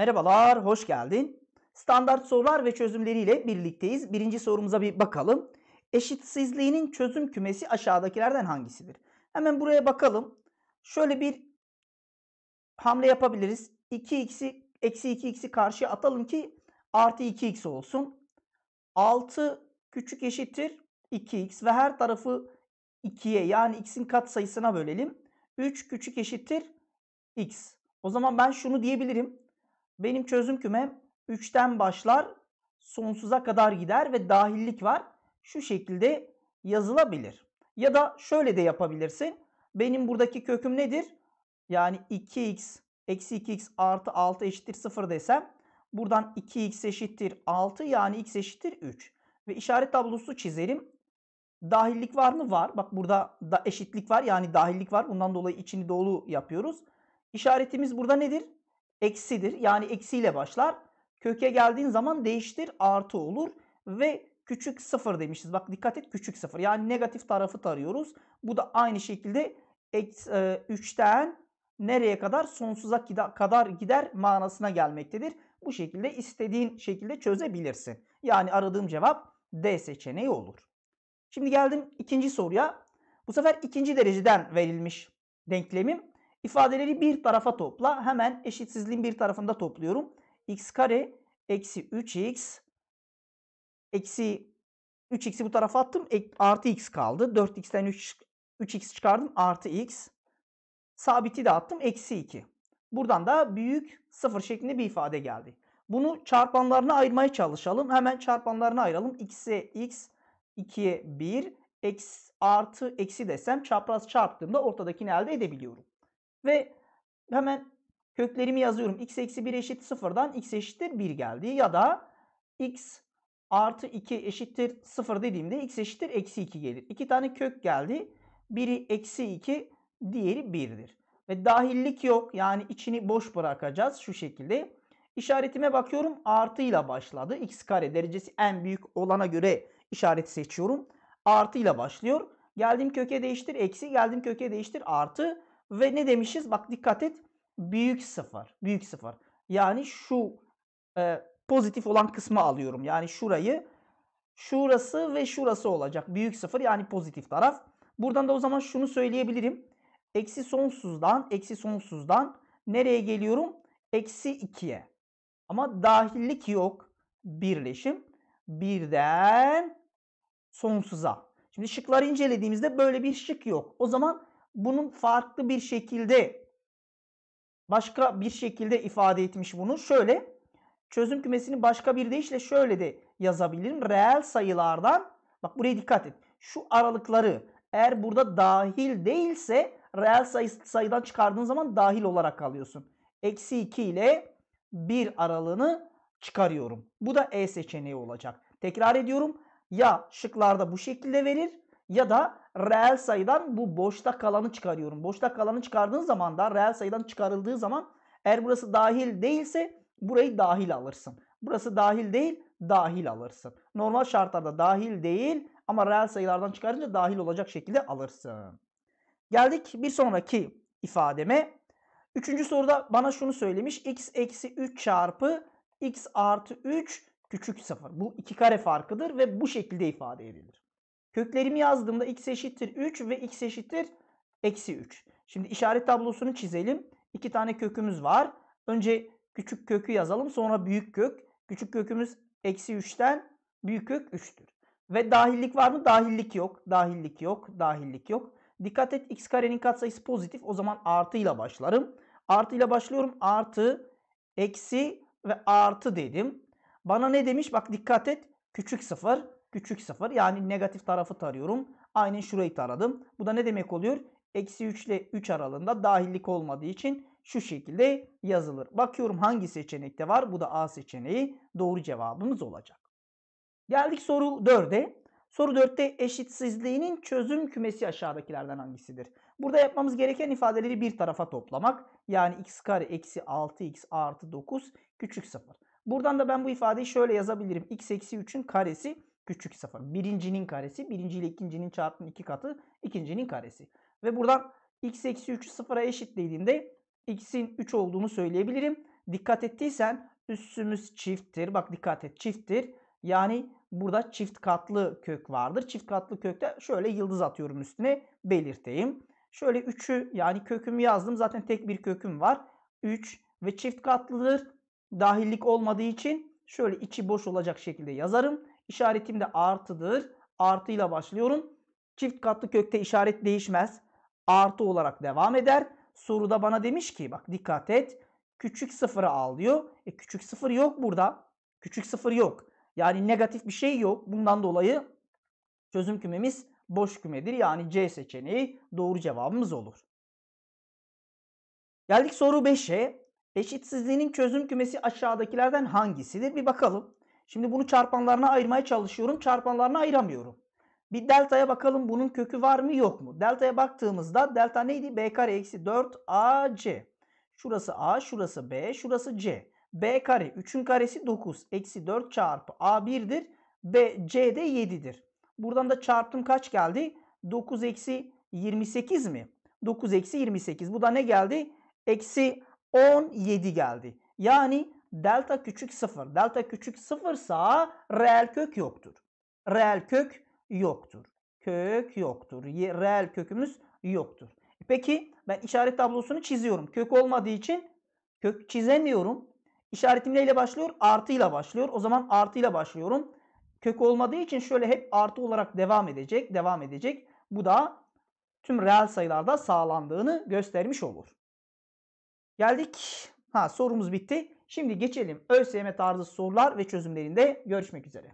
Merhabalar, hoş geldin. Standart sorular ve çözümleriyle birlikteyiz. Birinci sorumuza bir bakalım. Eşitsizliğinin çözüm kümesi aşağıdakilerden hangisidir? Hemen buraya bakalım. Şöyle bir hamle yapabiliriz. 2x'i, eksi 2x'i karşıya atalım ki artı 2x olsun. 6 küçük eşittir 2x ve her tarafı 2'ye yani x'in kat sayısına bölelim. 3 küçük eşittir x. O zaman ben şunu diyebilirim. Benim çözüm kümem 3'ten başlar sonsuza kadar gider ve dahillik var. Şu şekilde yazılabilir. Ya da şöyle de yapabilirsin. Benim buradaki köküm nedir? Yani 2x eksi 2x artı 6 eşittir 0 desem buradan 2x eşittir 6 yani x eşittir 3. Ve işaret tablosu çizerim. Dahillik var mı? Var. Bak burada da eşitlik var yani dahillik var. Bundan dolayı içini dolu yapıyoruz. İşaretimiz burada nedir? eksidir. Yani eksiyle başlar. Köke geldiğin zaman değiştir artı olur ve küçük sıfır demişiz. Bak dikkat et küçük sıfır. Yani negatif tarafı tarıyoruz. Bu da aynı şekilde 3'ten e, nereye kadar sonsuza kadar gider manasına gelmektedir. Bu şekilde istediğin şekilde çözebilirsin. Yani aradığım cevap D seçeneği olur. Şimdi geldim ikinci soruya. Bu sefer ikinci dereceden verilmiş denklemim. İfadeleri bir tarafa topla. Hemen eşitsizliğin bir tarafında topluyorum. x kare eksi 3x eksi 3x'i bu tarafa attım. E, artı x kaldı. 4x'ten 3, 3x çıkardım. Artı x. Sabiti de attım. Eksi 2. Buradan da büyük sıfır şeklinde bir ifade geldi. Bunu çarpanlarına ayırmaya çalışalım. Hemen çarpanlarına ayıralım. x'e x, 2'ye 1, eksi, artı eksi desem çapraz çarptığımda ortadakini elde edebiliyorum. Ve hemen köklerimi yazıyorum. x eksi 1 eşit 0'dan x eşittir 1 geldi. Ya da x artı 2 eşittir 0 dediğimde x eşittir eksi 2 gelir. İki tane kök geldi. Biri eksi 2, diğeri 1'dir. Ve dahillik yok. Yani içini boş bırakacağız şu şekilde. İşaretime bakıyorum artıyla başladı. x kare derecesi en büyük olana göre işareti seçiyorum. Artıyla başlıyor. Geldim köke değiştir eksi, geldim köke değiştir artı. Ve ne demişiz? Bak dikkat et. Büyük sıfır. Büyük sıfır. Yani şu e, pozitif olan kısmı alıyorum. Yani şurayı şurası ve şurası olacak. Büyük sıfır yani pozitif taraf. Buradan da o zaman şunu söyleyebilirim. Eksi sonsuzdan, eksi sonsuzdan nereye geliyorum? Eksi ikiye. Ama dahillik yok. Birleşim. Birden sonsuza. Şimdi şıkları incelediğimizde böyle bir şık yok. O zaman bunun farklı bir şekilde başka bir şekilde ifade etmiş bunu. Şöyle çözüm kümesini başka bir deyişle şöyle de yazabilirim. Reel sayılardan bak buraya dikkat et. Şu aralıkları eğer burada dahil değilse reel sayı, sayıdan çıkardığın zaman dahil olarak kalıyorsun. Eksi 2 ile 1 aralığını çıkarıyorum. Bu da E seçeneği olacak. Tekrar ediyorum. Ya şıklarda bu şekilde verir ya da reel sayıdan bu boşta kalanı çıkarıyorum. Boşta kalanı çıkardığın zaman da reel sayıdan çıkarıldığı zaman eğer burası dahil değilse burayı dahil alırsın. Burası dahil değil dahil alırsın. Normal şartlarda dahil değil ama reel sayılardan çıkarınca dahil olacak şekilde alırsın. Geldik bir sonraki ifademe. Üçüncü soruda bana şunu söylemiş. x eksi 3 çarpı x artı 3 küçük 0. Bu iki kare farkıdır ve bu şekilde ifade edilir. Köklerimi yazdığımda x eşittir 3 ve x eşittir eksi 3. Şimdi işaret tablosunu çizelim. İki tane kökümüz var. Önce küçük kökü yazalım sonra büyük kök. Küçük kökümüz eksi 3'ten büyük kök 3'tür. Ve dahillik var mı? Dahillik yok. Dahillik yok. Dahillik yok. Dikkat et x karenin katsayısı pozitif. O zaman artıyla başlarım. Artıyla başlıyorum. Artı, eksi ve artı dedim. Bana ne demiş? Bak dikkat et. Küçük sıfır küçük 0. Yani negatif tarafı tarıyorum. Aynen şurayı taradım. Bu da ne demek oluyor? Eksi 3 ile 3 aralığında dahillik olmadığı için şu şekilde yazılır. Bakıyorum hangi seçenekte var. Bu da A seçeneği. Doğru cevabımız olacak. Geldik soru 4'e. Soru 4'te eşitsizliğinin çözüm kümesi aşağıdakilerden hangisidir? Burada yapmamız gereken ifadeleri bir tarafa toplamak. Yani x kare eksi 6x artı 9 küçük 0. Buradan da ben bu ifadeyi şöyle yazabilirim. x eksi 3'ün karesi küçük sıfır. Birincinin karesi, birinci ile ikincinin çarpımı iki katı, ikincinin karesi. Ve buradan x eksi 3'ü sıfıra eşitlediğimde x'in 3 olduğunu söyleyebilirim. Dikkat ettiysen üssümüz çifttir. Bak dikkat et çifttir. Yani burada çift katlı kök vardır. Çift katlı kökte şöyle yıldız atıyorum üstüne belirteyim. Şöyle 3'ü yani kökümü yazdım. Zaten tek bir köküm var. 3 ve çift katlıdır. Dahillik olmadığı için şöyle içi boş olacak şekilde yazarım. İşaretim de artıdır. Artıyla başlıyorum. Çift katlı kökte işaret değişmez. Artı olarak devam eder. Soruda bana demiş ki bak dikkat et. Küçük sıfırı al diyor. E, küçük sıfır yok burada. Küçük sıfır yok. Yani negatif bir şey yok. Bundan dolayı çözüm kümemiz boş kümedir. Yani C seçeneği doğru cevabımız olur. Geldik soru 5'e. Eşitsizliğinin çözüm kümesi aşağıdakilerden hangisidir? Bir bakalım. Şimdi bunu çarpanlarına ayırmaya çalışıyorum. Çarpanlarına ayıramıyorum. Bir delta'ya bakalım bunun kökü var mı yok mu? Delta'ya baktığımızda delta neydi? B kare eksi 4 AC. Şurası A, şurası B, şurası C. B kare 3'ün karesi 9. Eksi 4 çarpı A 1'dir. B, C de 7'dir. Buradan da çarptım kaç geldi? 9 eksi 28 mi? 9 eksi 28. Bu da ne geldi? Eksi 17 geldi. Yani delta küçük sıfır. Delta küçük sıfırsa reel kök yoktur. Reel kök yoktur. Kök yoktur. Reel kökümüz yoktur. E peki ben işaret tablosunu çiziyorum. Kök olmadığı için kök çizemiyorum. İşaretim neyle başlıyor? Artıyla başlıyor. O zaman artıyla başlıyorum. Kök olmadığı için şöyle hep artı olarak devam edecek. Devam edecek. Bu da tüm reel sayılarda sağlandığını göstermiş olur. Geldik. Ha sorumuz bitti. Şimdi geçelim ÖSYM tarzı sorular ve çözümlerinde görüşmek üzere.